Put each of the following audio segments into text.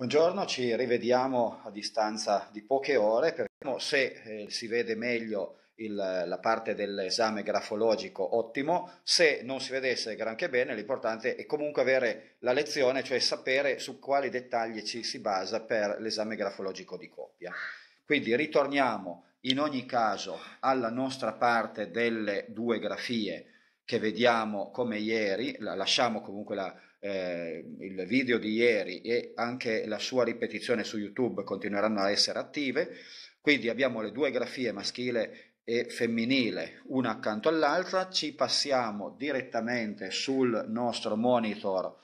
Buongiorno, ci rivediamo a distanza di poche ore perché se eh, si vede meglio il, la parte dell'esame grafologico ottimo, se non si vedesse granché bene l'importante è comunque avere la lezione, cioè sapere su quali dettagli ci si basa per l'esame grafologico di coppia. Quindi ritorniamo in ogni caso alla nostra parte delle due grafie che vediamo come ieri, la, lasciamo comunque la eh, il video di ieri e anche la sua ripetizione su YouTube continueranno a essere attive, quindi abbiamo le due grafie maschile e femminile una accanto all'altra, ci passiamo direttamente sul nostro monitor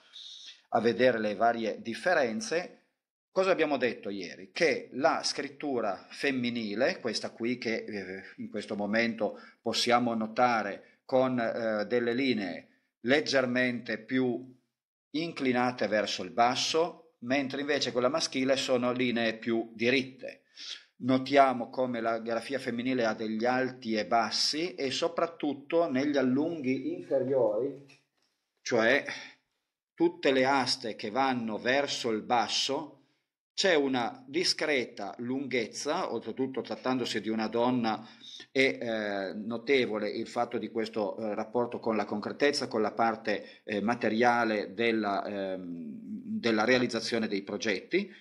a vedere le varie differenze. Cosa abbiamo detto ieri? Che la scrittura femminile, questa qui che eh, in questo momento possiamo notare con eh, delle linee leggermente più inclinate verso il basso, mentre invece quella maschile sono linee più diritte. Notiamo come la grafia femminile ha degli alti e bassi e soprattutto negli allunghi inferiori, cioè tutte le aste che vanno verso il basso, c'è una discreta lunghezza, oltretutto trattandosi di una donna è eh, notevole il fatto di questo eh, rapporto con la concretezza, con la parte eh, materiale della, ehm, della, realizzazione dei progetti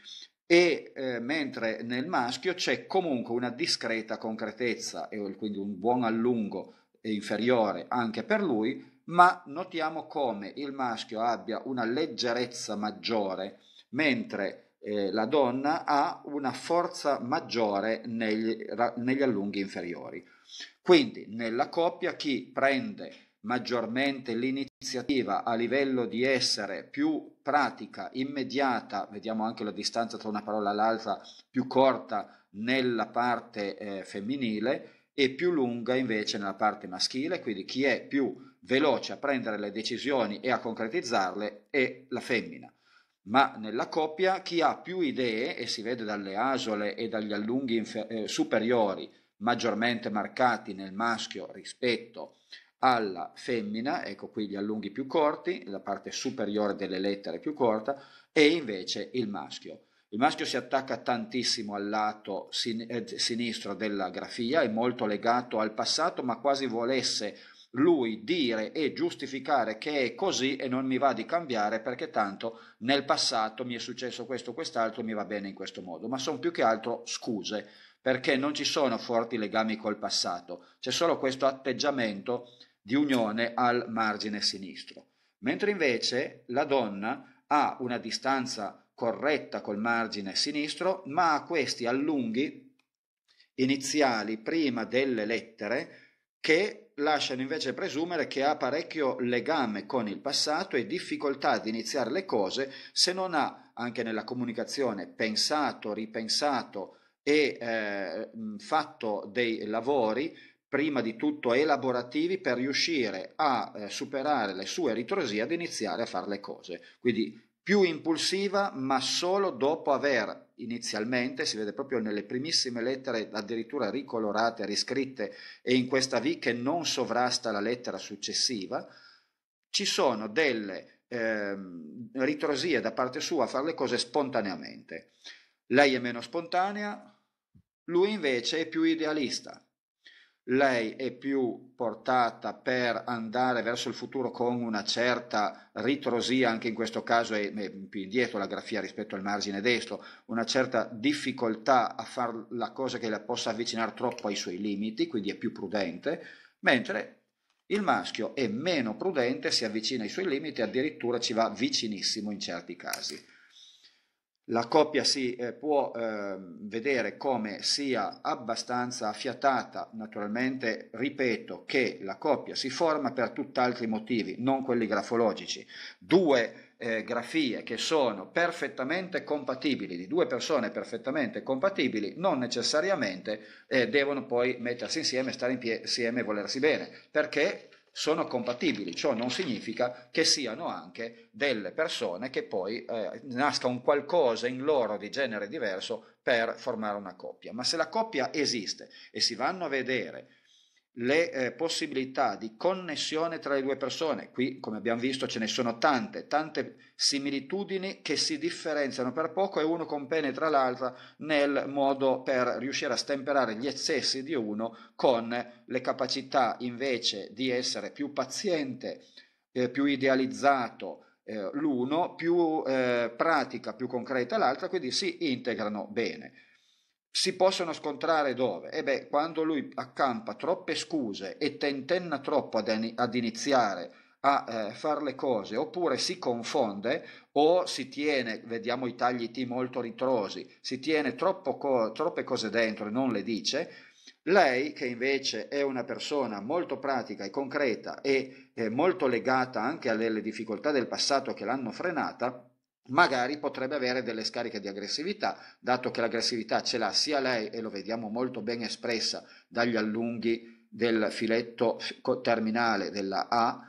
e eh, mentre nel maschio c'è comunque una discreta concretezza e quindi un buon allungo inferiore anche per lui, ma notiamo come il maschio abbia una leggerezza maggiore, mentre eh, la donna ha una forza maggiore negli, negli allunghi inferiori. Quindi nella coppia chi prende maggiormente l'iniziativa a livello di essere più pratica, immediata, vediamo anche la distanza tra una parola e l'altra, più corta nella parte eh, femminile e più lunga invece nella parte maschile, quindi chi è più veloce a prendere le decisioni e a concretizzarle è la femmina ma nella coppia chi ha più idee, e si vede dalle asole e dagli allunghi eh, superiori, maggiormente marcati nel maschio rispetto alla femmina, ecco qui gli allunghi più corti, la parte superiore delle lettere più corta, e invece il maschio. Il maschio si attacca tantissimo al lato sin eh, sinistro della grafia, è molto legato al passato, ma quasi volesse lui dire e giustificare che è così e non mi va di cambiare perché tanto nel passato mi è successo questo, quest'altro, mi va bene in questo modo, ma sono più che altro scuse perché non ci sono forti legami col passato, c'è solo questo atteggiamento di unione al margine sinistro, mentre invece la donna ha una distanza corretta col margine sinistro, ma ha questi allunghi iniziali prima delle lettere che lasciano invece presumere che ha parecchio legame con il passato e difficoltà ad iniziare le cose se non ha, anche nella comunicazione, pensato, ripensato e eh, fatto dei lavori prima di tutto elaborativi per riuscire a eh, superare le sue ritrosie ad iniziare a fare le cose. Quindi più impulsiva, ma solo dopo aver inizialmente, si vede proprio nelle primissime lettere addirittura ricolorate, riscritte e in questa V che non sovrasta la lettera successiva, ci sono delle eh, ritrosie da parte sua a fare le cose spontaneamente. Lei è meno spontanea, lui invece è più idealista lei è più portata per andare verso il futuro con una certa ritrosia, anche in questo caso è più indietro la grafia rispetto al margine destro, una certa difficoltà a fare la cosa che la possa avvicinare troppo ai suoi limiti, quindi è più prudente, mentre il maschio è meno prudente, si avvicina ai suoi limiti, addirittura ci va vicinissimo in certi casi la coppia si eh, può eh, vedere come sia abbastanza affiatata, naturalmente ripeto che la coppia si forma per tutt'altri motivi, non quelli grafologici. Due eh, grafie che sono perfettamente compatibili, di due persone perfettamente compatibili, non necessariamente eh, devono poi mettersi insieme, stare insieme e volersi bene, perché sono compatibili, ciò non significa che siano anche delle persone che poi eh, nasca un qualcosa in loro di genere diverso per formare una coppia, ma se la coppia esiste e si vanno a vedere le eh, possibilità di connessione tra le due persone. Qui, come abbiamo visto, ce ne sono tante, tante similitudini che si differenziano per poco e uno compenetra l'altra nel modo per riuscire a stemperare gli eccessi di uno con le capacità invece di essere più paziente, eh, più idealizzato eh, l'uno, più eh, pratica, più concreta l'altra, quindi si integrano bene si possono scontrare dove? E eh beh, quando lui accampa troppe scuse e tentenna troppo ad, ad iniziare a eh, fare le cose, oppure si confonde o si tiene, vediamo i tagli T molto ritrosi, si tiene co- troppe cose dentro e non le dice, lei, che invece è una persona molto pratica e concreta e eh, molto legata anche alle difficoltà del passato che l'hanno frenata, magari potrebbe avere delle scariche di aggressività, dato che l'aggressività ce l'ha sia lei, e lo vediamo molto ben espressa dagli allunghi del filetto terminale della A,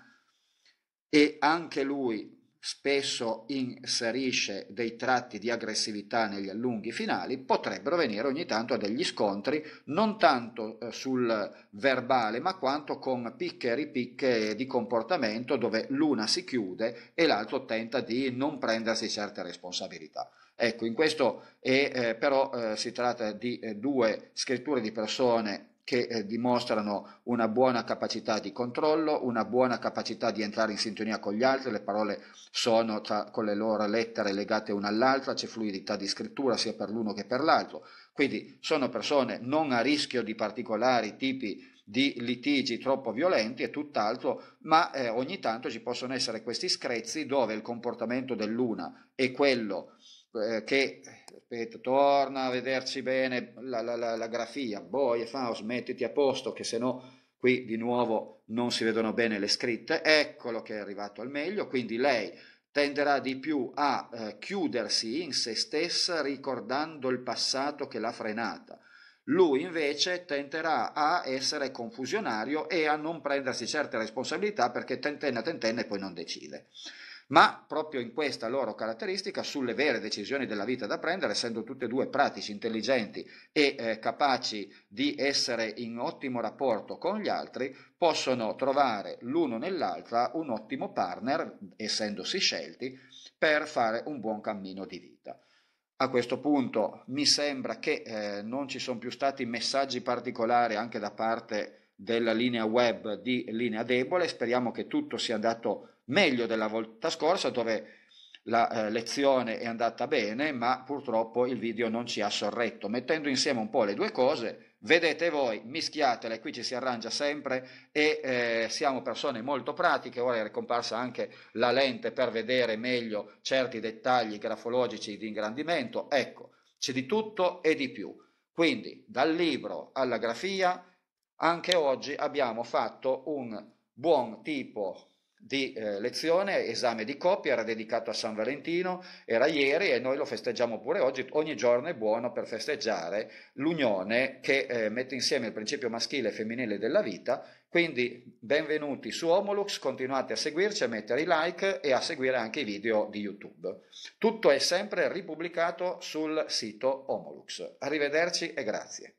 e anche lui spesso inserisce dei tratti di aggressività negli allunghi finali, potrebbero venire ogni tanto a degli scontri non tanto eh, sul verbale ma quanto con picche e ripicche di comportamento dove l'una si chiude e l'altro tenta di non prendersi certe responsabilità. Ecco, in questo è, eh, però eh, si tratta di eh, due scritture di persone che eh, dimostrano una buona capacità di controllo, una buona capacità di entrare in sintonia con gli altri, le parole sono tra, con le loro lettere legate una all'altra, c'è fluidità di scrittura sia per l'uno che per l'altro. Quindi sono persone non a rischio di particolari tipi di litigi troppo violenti e tutt'altro, ma eh, ogni tanto ci possono essere questi screzzi dove il comportamento dell'una e quello eh, che ripeto, torna a vederci bene la, la, la, la grafia, boia, Faust, oh, mettiti a posto che se no qui di nuovo non si vedono bene le scritte, eccolo che è arrivato al meglio, quindi lei tenderà di più a eh, chiudersi in se stessa ricordando il passato che l'ha frenata. Lui invece tenterà a essere confusionario e a non prendersi certe responsabilità perché tentenna tentenna e poi non decide ma proprio in questa loro caratteristica, sulle vere decisioni della vita da prendere, essendo tutti e due pratici, intelligenti e eh, capaci di essere in ottimo rapporto con gli altri, possono trovare l'uno nell'altra un ottimo partner, essendosi scelti, per fare un buon cammino di vita. A questo punto mi sembra che eh, non ci sono più stati messaggi particolari anche da parte della linea web di linea debole, speriamo che tutto sia andato meglio della volta scorsa dove la eh, lezione è andata bene ma purtroppo il video non ci ha sorretto, mettendo insieme un po' le due cose vedete voi, mischiatele, qui ci si arrangia sempre e eh, siamo persone molto pratiche, ora è comparsa anche la lente per vedere meglio certi dettagli grafologici di ingrandimento, ecco, c'è di tutto e di più, quindi dal libro alla grafia anche oggi abbiamo fatto un buon tipo di eh, lezione, esame di coppia, era dedicato a San Valentino, era ieri e noi lo festeggiamo pure oggi, ogni giorno è buono per festeggiare l'unione che eh, mette insieme il principio maschile e femminile della vita, quindi benvenuti su Homolux, continuate a seguirci, a mettere i like e a seguire anche i video di YouTube. Tutto è sempre ripubblicato sul sito Homolux. Arrivederci e grazie.